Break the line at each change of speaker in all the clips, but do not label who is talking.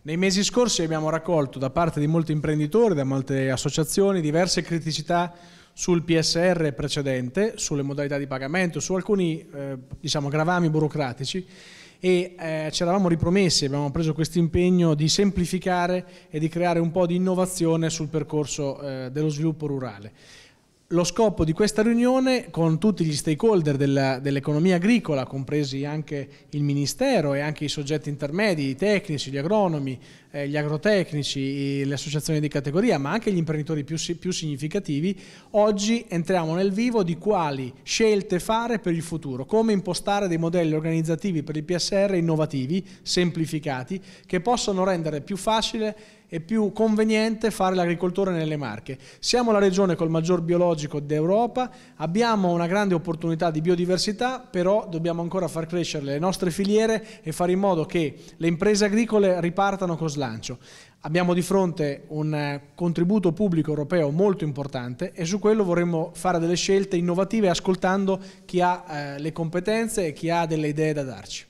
Nei mesi scorsi abbiamo raccolto da parte di molti imprenditori, da molte associazioni, diverse criticità sul PSR precedente, sulle modalità di pagamento, su alcuni eh, diciamo, gravami burocratici e eh, ci eravamo ripromessi, abbiamo preso questo impegno di semplificare e di creare un po' di innovazione sul percorso eh, dello sviluppo rurale lo scopo di questa riunione con tutti gli stakeholder dell'economia agricola, compresi anche il Ministero e anche i soggetti intermedi, i tecnici, gli agronomi, eh, gli agrotecnici, i, le associazioni di categoria, ma anche gli imprenditori più, più significativi, oggi entriamo nel vivo di quali scelte fare per il futuro, come impostare dei modelli organizzativi per il PSR innovativi, semplificati, che possono rendere più facile è più conveniente fare l'agricoltore nelle Marche. Siamo la regione col maggior biologico d'Europa, abbiamo una grande opportunità di biodiversità, però dobbiamo ancora far crescere le nostre filiere e fare in modo che le imprese agricole ripartano con slancio. Abbiamo di fronte un eh, contributo pubblico europeo molto importante e su quello vorremmo fare delle scelte innovative ascoltando chi ha eh, le competenze e chi ha delle idee da darci.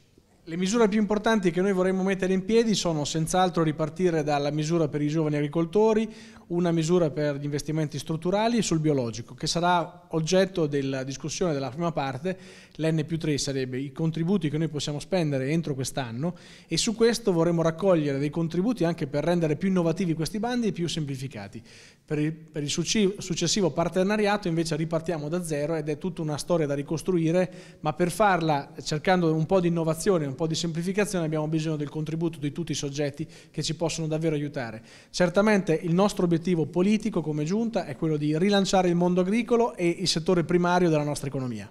Le misure più importanti che noi vorremmo mettere in piedi sono senz'altro ripartire dalla misura per i giovani agricoltori, una misura per gli investimenti strutturali e sul biologico, che sarà oggetto della discussione della prima parte, l'N più 3 sarebbe i contributi che noi possiamo spendere entro quest'anno e su questo vorremmo raccogliere dei contributi anche per rendere più innovativi questi bandi e più semplificati. Per il, per il successivo partenariato invece ripartiamo da zero ed è tutta una storia da ricostruire, ma per farla cercando un po' di innovazione, po' di semplificazione abbiamo bisogno del contributo di tutti i soggetti che ci possono davvero aiutare. Certamente il nostro obiettivo politico come giunta è quello di rilanciare il mondo agricolo e il settore primario della nostra economia.